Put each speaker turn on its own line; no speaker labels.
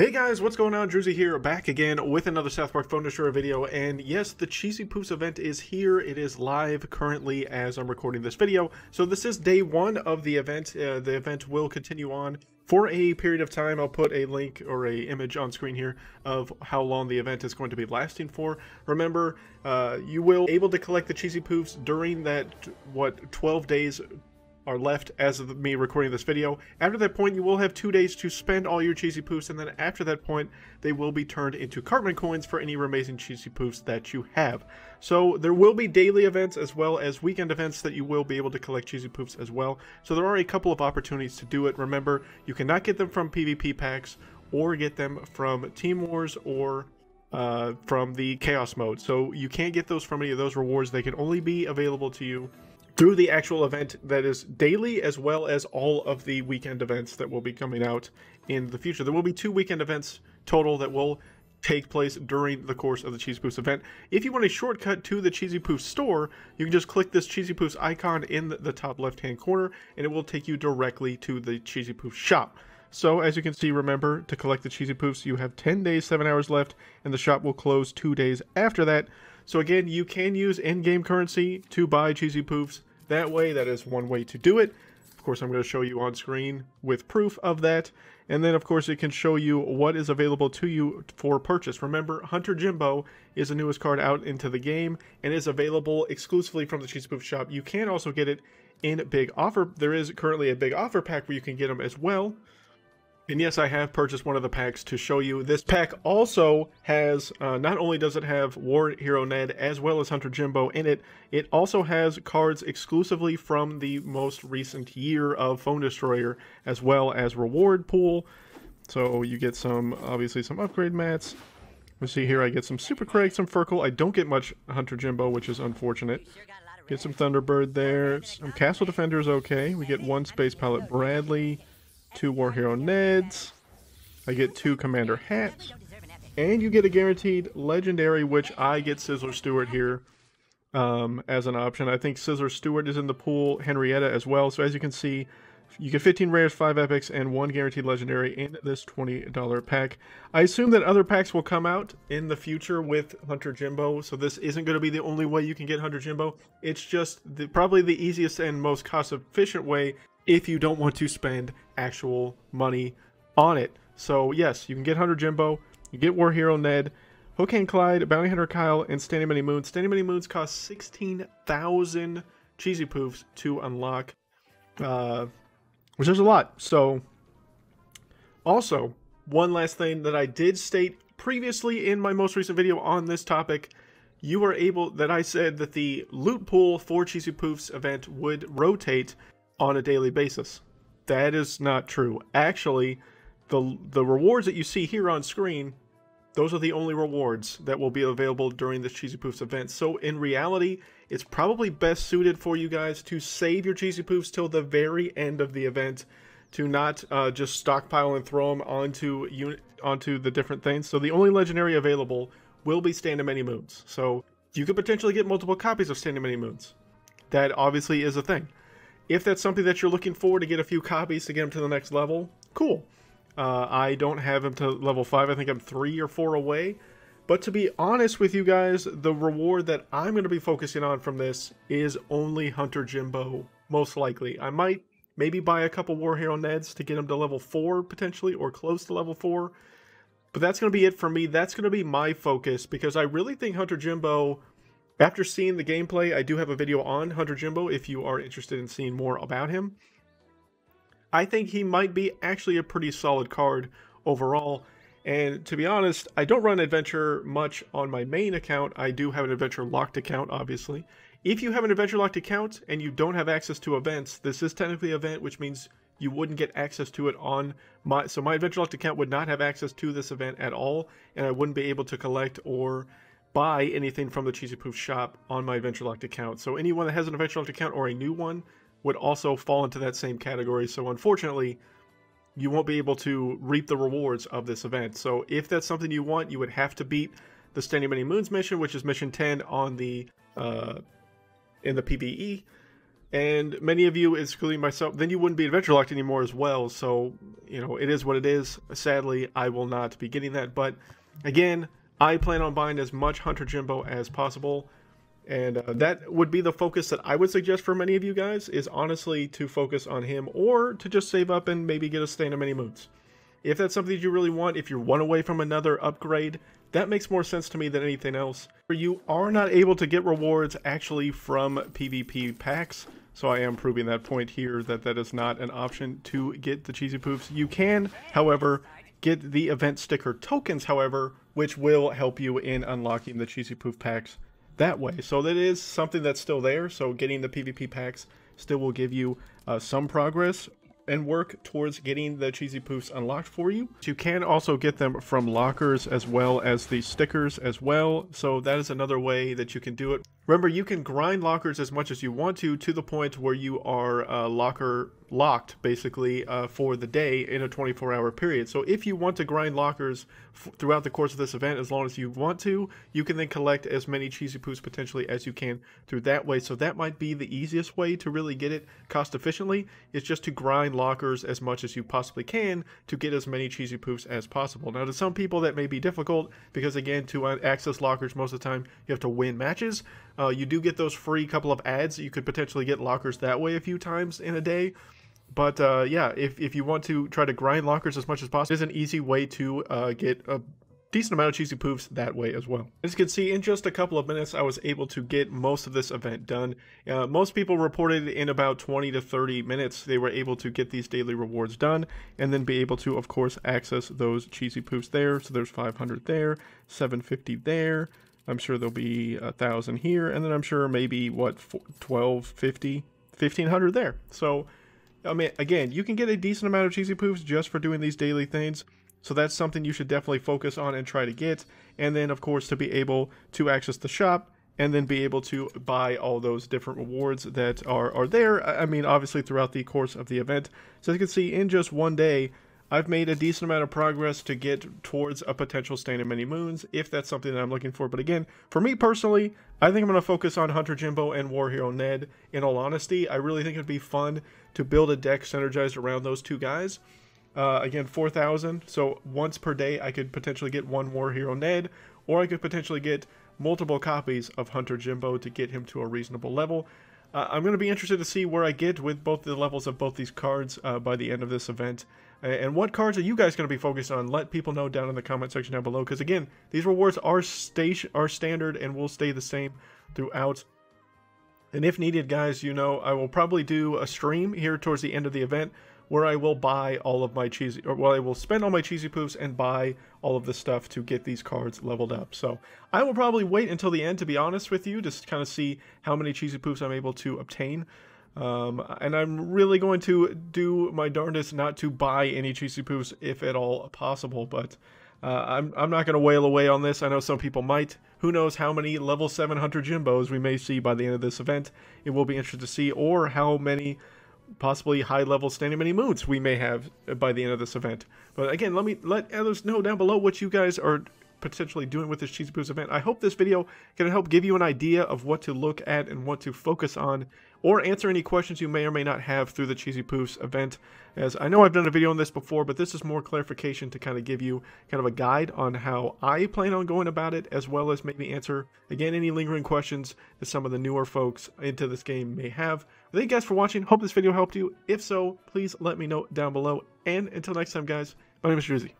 Hey guys, what's going on? Druzy here, back again with another South Park Phone Destroyer video, and yes, the Cheesy Poofs event is here. It is live currently as I'm recording this video, so this is day one of the event. Uh, the event will continue on for a period of time. I'll put a link or a image on screen here of how long the event is going to be lasting for. Remember, uh, you will able to collect the Cheesy Poofs during that, what, 12 days are left as of me recording this video. After that point, you will have two days to spend all your cheesy poofs, and then after that point, they will be turned into Cartman coins for any remaining cheesy poofs that you have. So there will be daily events as well as weekend events that you will be able to collect cheesy poofs as well. So there are a couple of opportunities to do it. Remember, you cannot get them from PvP packs or get them from Team Wars or uh, from the Chaos mode. So you can't get those from any of those rewards. They can only be available to you through the actual event that is daily, as well as all of the weekend events that will be coming out in the future. There will be two weekend events total that will take place during the course of the Cheesy Poofs event. If you want a shortcut to the Cheesy Poofs store, you can just click this Cheesy Poofs icon in the top left-hand corner, and it will take you directly to the Cheesy Poofs shop. So, as you can see, remember, to collect the Cheesy Poofs, you have 10 days, 7 hours left, and the shop will close 2 days after that. So again, you can use in-game currency to buy Cheesy Poofs, that way. That is one way to do it. Of course, I'm going to show you on screen with proof of that. And then, of course, it can show you what is available to you for purchase. Remember, Hunter Jimbo is the newest card out into the game and is available exclusively from the Cheese Booth shop. You can also get it in big offer. There is currently a big offer pack where you can get them as well. And yes, I have purchased one of the packs to show you. This pack also has, uh, not only does it have War Hero Ned as well as Hunter Jimbo in it, it also has cards exclusively from the most recent year of Phone Destroyer as well as Reward Pool. So you get some, obviously, some upgrade mats. You see here, I get some Super Craig, some Ferkel. I don't get much Hunter Jimbo, which is unfortunate. Get some Thunderbird there. Some Castle Defender is okay. We get one Space Pilot Bradley two War Hero Neds. I get two Commander hats. And you get a guaranteed Legendary, which I get Sizzler Stewart here um, as an option. I think Sizzler Stewart is in the pool, Henrietta as well. So as you can see, you get 15 rares, 5 epics, and 1 guaranteed legendary in this $20 pack. I assume that other packs will come out in the future with Hunter Jimbo, so this isn't going to be the only way you can get Hunter Jimbo. It's just the, probably the easiest and most cost-efficient way if you don't want to spend actual money on it. So yes, you can get Hunter Jimbo, you get War Hero Ned, Hokane Clyde, Bounty Hunter Kyle, and Standing Many Moons. Standing Many Moons cost 16,000 Cheesy Poofs to unlock, uh, which is a lot. So also, one last thing that I did state previously in my most recent video on this topic, you are able that I said that the loot pool for Cheesy Poofs event would rotate on a daily basis. That is not true. Actually, the the rewards that you see here on screen, those are the only rewards that will be available during this Cheesy Poofs event. So in reality, it's probably best suited for you guys to save your Cheesy Poofs till the very end of the event, to not uh, just stockpile and throw them onto onto the different things. So the only legendary available will be Stand of Many Moons. So you could potentially get multiple copies of Stand of Many Moons. That obviously is a thing. If that's something that you're looking for to get a few copies to get them to the next level, cool. Uh, I don't have them to level 5. I think I'm 3 or 4 away. But to be honest with you guys, the reward that I'm going to be focusing on from this is only Hunter Jimbo, most likely. I might maybe buy a couple War Hero Neds to get them to level 4 potentially, or close to level 4. But that's going to be it for me. That's going to be my focus because I really think Hunter Jimbo after seeing the gameplay, I do have a video on Hunter Jimbo if you are interested in seeing more about him. I think he might be actually a pretty solid card overall. And to be honest, I don't run Adventure much on my main account. I do have an Adventure locked account, obviously. If you have an Adventure locked account and you don't have access to events, this is technically an event, which means you wouldn't get access to it on my... So my Adventure locked account would not have access to this event at all, and I wouldn't be able to collect or buy anything from the Cheesy Poof shop on my Adventure Locked account. So anyone that has an Adventure Locked account or a new one would also fall into that same category. So unfortunately, you won't be able to reap the rewards of this event. So if that's something you want, you would have to beat the Standing Many Moons mission, which is mission 10 on the uh, in the PVE. And many of you, including myself, then you wouldn't be adventure locked anymore as well. So, you know, it is what it is. Sadly, I will not be getting that. But again, I plan on buying as much Hunter Jimbo as possible, and uh, that would be the focus that I would suggest for many of you guys is honestly to focus on him or to just save up and maybe get a stand of many moods. If that's something that you really want, if you're one away from another upgrade, that makes more sense to me than anything else. You are not able to get rewards actually from PvP packs, so I am proving that point here that that is not an option to get the Cheesy Poofs. You can, however, Get the event sticker tokens, however, which will help you in unlocking the cheesy poof packs that way. So that is something that's still there. So getting the PvP packs still will give you uh, some progress and work towards getting the cheesy poofs unlocked for you. You can also get them from lockers as well as the stickers as well. So that is another way that you can do it. Remember, you can grind lockers as much as you want to, to the point where you are uh, locker locked, basically, uh, for the day in a 24-hour period. So if you want to grind lockers throughout the course of this event, as long as you want to, you can then collect as many Cheesy Poos potentially as you can through that way. So that might be the easiest way to really get it cost efficiently, is just to grind lockers as much as you possibly can to get as many Cheesy Poofs as possible. Now, to some people, that may be difficult because, again, to access lockers most of the time, you have to win matches. Uh, you do get those free couple of ads. You could potentially get lockers that way a few times in a day. But uh, yeah, if, if you want to try to grind lockers as much as possible, it is an easy way to uh, get a decent amount of cheesy poofs that way as well. As you can see, in just a couple of minutes, I was able to get most of this event done. Uh, most people reported in about 20 to 30 minutes, they were able to get these daily rewards done and then be able to, of course, access those cheesy poofs there. So there's 500 there, 750 there, I'm sure there'll be a thousand here, and then I'm sure maybe what 12, 50, 1500 there. So, I mean, again, you can get a decent amount of cheesy poofs just for doing these daily things. So that's something you should definitely focus on and try to get. And then, of course, to be able to access the shop and then be able to buy all those different rewards that are, are there. I mean, obviously, throughout the course of the event. So, as you can see, in just one day, I've made a decent amount of progress to get towards a potential stand of Many Moons, if that's something that I'm looking for. But again, for me personally, I think I'm going to focus on Hunter Jimbo and War Hero Ned, in all honesty. I really think it'd be fun to build a deck synergized around those two guys. Uh, again, 4,000, so once per day I could potentially get one War Hero Ned, or I could potentially get multiple copies of Hunter Jimbo to get him to a reasonable level. Uh, I'm going to be interested to see where I get with both the levels of both these cards uh, by the end of this event. And what cards are you guys going to be focused on? Let people know down in the comment section down below. Because again, these rewards are station are standard and will stay the same throughout. And if needed, guys, you know I will probably do a stream here towards the end of the event where I will buy all of my cheesy, or well, I will spend all my cheesy poofs and buy all of the stuff to get these cards leveled up. So I will probably wait until the end, to be honest with you, just kind of see how many cheesy poofs I'm able to obtain. Um, and I'm really going to do my darndest not to buy any cheesy poofs if at all possible, but uh, I'm, I'm not going to wail away on this. I know some people might. Who knows how many level 700 Jimbos we may see by the end of this event. It will be interesting to see, or how many possibly high level standing mini moons we may have by the end of this event. But again, let me let others know down below what you guys are potentially doing with this Cheesy poofs event. I hope this video can help give you an idea of what to look at and what to focus on or answer any questions you may or may not have through the Cheesy Poofs event. As I know I've done a video on this before, but this is more clarification to kind of give you kind of a guide on how I plan on going about it, as well as maybe answer, again, any lingering questions that some of the newer folks into this game may have. Thank you guys for watching. Hope this video helped you. If so, please let me know down below. And until next time, guys, my name is Druzy.